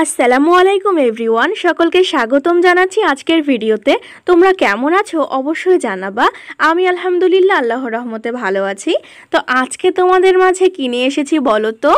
আসসালামু আলাইকুম এভরিওয়ান সকলকে স্বাগতম জানাচ্ছি আজকের ভিডিওতে তোমরা কেমন আছো অবশ্যই জানাবা আমি আলহামদুলিল্লাহ আল্লাহ রহমতে ভালো আছি তো আজকে তোমাদের মাঝে কি নিয়ে এসেছি বলো তো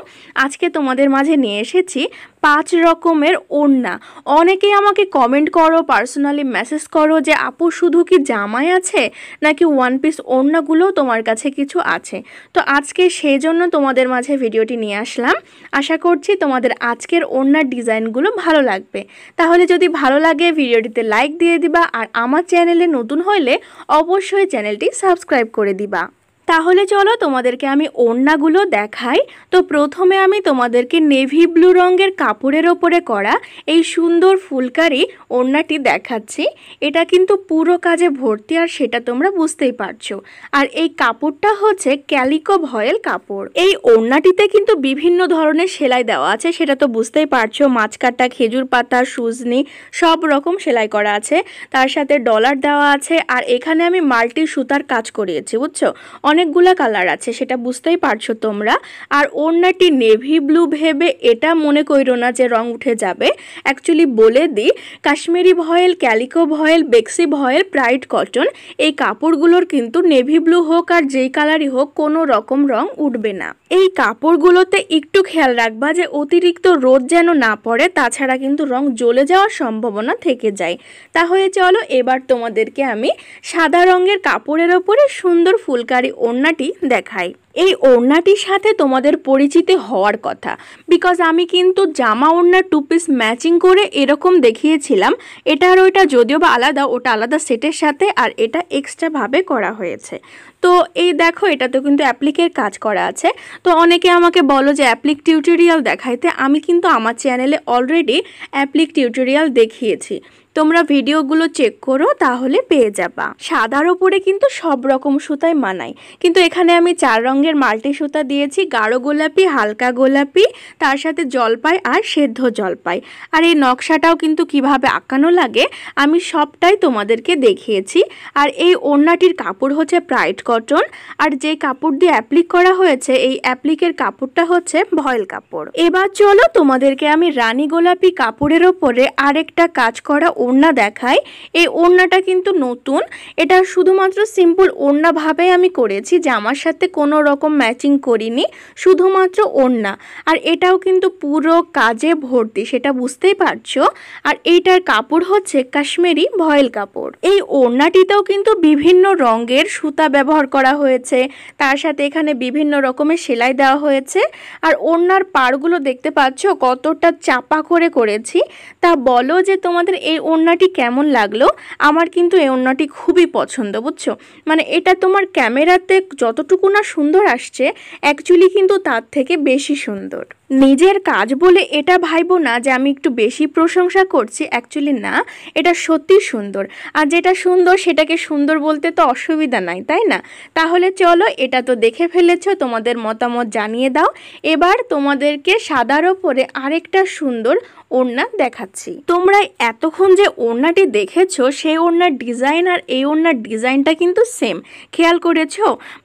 আজকে তোমাদের মাঝে নিয়ে এসেছি পাঁচ রকমের ওড়না অনেকেই আমাকে কমেন্ট করো পার্সোনালি মেসেজ করো যে আপু শুধু কি জামাই আছে নাকি ওয়ান পিস ওড়নাগুলোও তোমার কাছে কিছু আছে তো আজকে সেই জন্য তোমাদের মাঝে ভিডিওটি নিয়ে আসলাম আশা করছি তোমাদের আজকের ওড়নার ডিজাইনগুলো ভালো লাগবে তাহলে যদি ভালো লাগে ভিডিওটিতে লাইক দিয়ে দিবা আর আমার চ্যানেলে নতুন হলে অবশ্যই চ্যানেলটি সাবস্ক্রাইব করে দিবা তাহলে চলো তোমাদেরকে আমি ওড়নাগুলো দেখাই তো প্রথমে আমি তোমাদেরকে নেভি ব্লু রঙের কাপড়ের ওপরে করা এই সুন্দর ফুলকারি ওড়নাটি দেখাচ্ছি এটা কিন্তু পুরো কাজে ভর্তি আর সেটা তোমরা বুঝতেই পারছো আর এই কাপড়টা হচ্ছে ক্যালিকো ভয়েল কাপড় এই ওড়নাটিতে কিন্তু বিভিন্ন ধরনের সেলাই দেওয়া আছে সেটা তো বুঝতেই পারছো মাছকাটা খেজুর পাতা সুজনি সব রকম সেলাই করা আছে তার সাথে ডলার দেওয়া আছে আর এখানে আমি মাল্টি সুতার কাজ করিয়েছি বুঝছো অনেকগুলা কালার আছে সেটা বুঝতেই পারছো তোমরা আর ওড়নাটি নেভি ব্লু ভেবে এটা মনে করো না যে রং উঠে যাবে অ্যাকচুয়ালি বলে দিই কাশ্মীরি ভয়েল ক্যালিকো ভয়েল বেক্সি ভয়েল প্রাইড কটন এই কাপড়গুলোর কিন্তু নেভি ব্লু হোক আর যেই কালারই হোক কোনো রকম রং উঠবে না এই কাপড়গুলোতে একটু খেয়াল রাখবা যে অতিরিক্ত রোদ যেন না পড়ে তাছাড়া কিন্তু রং জ্বলে যাওয়ার সম্ভাবনা থেকে যায় তাহলে চলো এবার তোমাদেরকে আমি সাদা রঙের কাপড়ের ওপরে সুন্দর ফুলকারি ওড়নাটি দেখাই এই ওড়নাটির সাথে তোমাদের পরিচিত হওয়ার কথা বিকজ আমি কিন্তু জামা ওড়না টু পিস ম্যাচিং করে এরকম দেখিয়েছিলাম এটা আর ওইটা যদিও বা আলাদা ওটা আলাদা সেটের সাথে আর এটা এক্সট্রাভাবে করা হয়েছে তো এই দেখো এটাতে কিন্তু অ্যাপ্লিকের কাজ করা আছে তো অনেকে আমাকে বলো যে অ্যাপ্লিক টিউটোরিয়াল দেখাইতে আমি কিন্তু আমার চ্যানেলে অলরেডি অ্যাপ্লিক টিউটোরিয়াল দেখিয়েছি তোমরা ভিডিওগুলো চেক করো তাহলে পেয়ে যাবা সাদার ওপরে কিন্তু সব রকম সুতায় মানায় কিন্তু এখানে আমি চার রঙের মাল্টি সুতা দিয়েছি গাঢ় গোলাপি হালকা গোলাপি তার সাথে জলপাই আর সেদ্ধ জলপাই আর এই নকশাটাও কিন্তু কিভাবে আঁকানো লাগে আমি সবটাই তোমাদেরকে দেখিয়েছি আর এই ওড়নাটির কাপড় হচ্ছে প্রাইড কটন আর যে কাপড় দিয়ে অ্যাপ্লিক করা হয়েছে এই অ্যাপ্লিকের কাপড়টা হচ্ছে ভয়েল কাপড় এবার চলো তোমাদেরকে আমি রানী গোলাপি কাপড়ের ওপরে আরেকটা কাজ করা ওড়না দেখাই এই ওড়নাটা কিন্তু নতুন এটা শুধুমাত্র সিম্পল ওড়নাভাবে আমি করেছি জামার সাথে কোনো রকম ম্যাচিং করিনি শুধুমাত্র ওড়না আর এটাও কিন্তু পুরো কাজে ভর্তি সেটা বুঝতেই পারছো আর এইটার কাপড় হচ্ছে কাশ্মীরি ভয়েল কাপড় এই ওড়নাটিতেও কিন্তু বিভিন্ন রঙের সুতা ব্যবহার করা হয়েছে তার সাথে এখানে বিভিন্ন রকমের সেলাই দেওয়া হয়েছে আর ওড়নার পাড়গুলো দেখতে পাচ্ছ কতটা চাপা করে করেছি তা বলো যে তোমাদের এই ওড়নাটি কেমন লাগলো আমার কিন্তু এই ওড়নাটি খুবই পছন্দ বুঝছো মানে এটা তোমার ক্যামেরাতে যতটুকু না সুন্দর আসছে অ্যাকচুয়ালি কিন্তু তার থেকে বেশি সুন্দর নিজের কাজ বলে এটা ভাইবো না যে আমি একটু বেশি প্রশংসা করছি অ্যাকচুয়ালি না এটা সত্যি সুন্দর আর যেটা সুন্দর সেটাকে সুন্দর বলতে তো অসুবিধা নাই তাই না তাহলে চলো এটা তো দেখে ফেলেছ তোমাদের মতামত জানিয়ে দাও এবার তোমাদেরকে সাদার ওপরে আরেকটা সুন্দর ওড়না দেখাচ্ছি তোমরা এতক্ষণ যে ওড়নাটি দেখেছো সেই ওড়নার ডিজাইন আর এই ওড়নার ডিজাইনটা কিন্তু সেম খেয়াল করেছ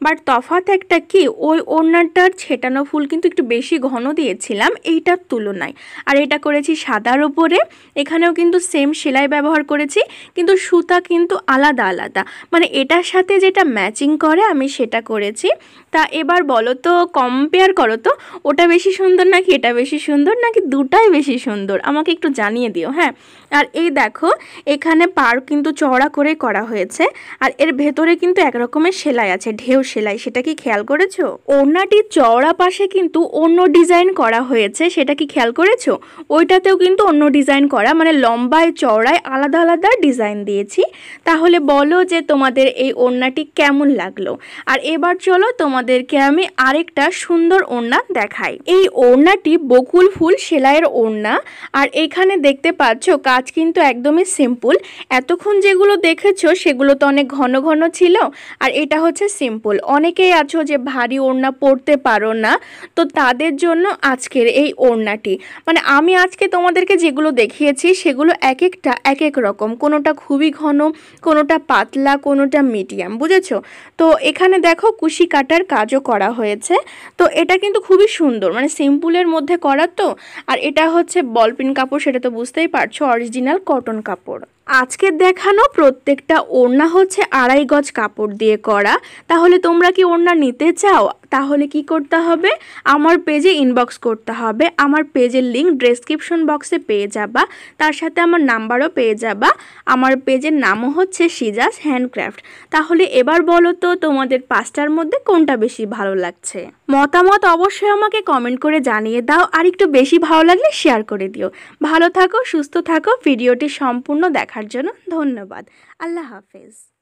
বাট তফাৎ একটা কি ওই ওড়নাটার ছেটানো ফুল কিন্তু একটু বেশি ঘন দিয়েছিলাম এইটার তুলনায় আর এটা করেছি সাদার ওপরে এখানেও কিন্তু সেম সেলাই ব্যবহার করেছি কিন্তু সুতা কিন্তু আলাদা আলাদা মানে এটার সাথে যেটা ম্যাচিং করে আমি সেটা করেছি তা এবার বলো তো কম্পেয়ার করো তো ওটা বেশি সুন্দর নাকি এটা বেশি সুন্দর নাকি দুটাই বেশি সুন্দর আমাকে একটু জানিয়ে দিও হ্যাঁ আর এই দেখো এখানে পার কিন্তু চওড়া করে করা হয়েছে আর এর ভেতরে কিন্তু একরকমের সেলাই আছে ঢেউ সেলাই সেটা কি খেয়াল করেছো ওড়নাটির চওড়া পাশে কিন্তু অন্য ডিজাইন করা হয়েছে সেটা কি খেয়াল করেছো ওইটাতেও কিন্তু অন্য ডিজাইন করা মানে লম্বায় চওড়ায় আলাদা আলাদা ডিজাইন দিয়েছি তাহলে বলো যে তোমাদের এই ওড়নাটি কেমন লাগলো আর এবার চলো তোমাদেরকে আমি আরেকটা সুন্দর ওড়না দেখাই এই ওড়নাটি বকুল ফুল সেলাইয়ের ওড়না আর এখানে দেখতে পাচ্ছ কাজ কাজ কিন্তু একদমই সিম্পল এতক্ষণ যেগুলো দেখেছো সেগুলো তো অনেক ঘন ঘন ছিল আর এটা হচ্ছে সিম্পল অনেকেই আছো যে ভারী ওড়না পরতে পারো না তো তাদের জন্য আজকের এই ওড়নাটি মানে আমি আজকে তোমাদেরকে যেগুলো দেখিয়েছি সেগুলো এক একটা এক এক রকম কোনোটা খুবই ঘন কোনোটা পাতলা কোনোটা মিডিয়াম বুঝেছো তো এখানে দেখো কুশি কাটার কাজও করা হয়েছে তো এটা কিন্তু খুবই সুন্দর মানে সিম্পলের মধ্যে করা তো আর এটা হচ্ছে বলপিন কাপড় সেটা তো বুঝতেই পারছো অরিজিনাল অরিজিনাল কটন কাপড় আজকে দেখানো প্রত্যেকটা ওড়না হচ্ছে আড়াই গজ কাপড় দিয়ে করা তাহলে তোমরা কি ওড়না নিতে চাও তাহলে কি করতে হবে আমার পেজে ইনবক্স করতে হবে আমার পেজের লিঙ্ক ডেসক্রিপশন বক্সে পেয়ে যাবা তার সাথে আমার নাম্বারও পেয়ে যাবা আমার পেজের নামও হচ্ছে সিজাস হ্যান্ডক্রাফট তাহলে এবার বলো তো তোমাদের পাঁচটার মধ্যে কোনটা বেশি ভালো লাগছে মতামত অবশ্যই আমাকে কমেন্ট করে জানিয়ে দাও আর একটু বেশি ভালো লাগলে শেয়ার করে দিও ভালো থাকো সুস্থ থাকো ভিডিওটি সম্পূর্ণ দেখার জন্য ধন্যবাদ আল্লাহ হাফেজ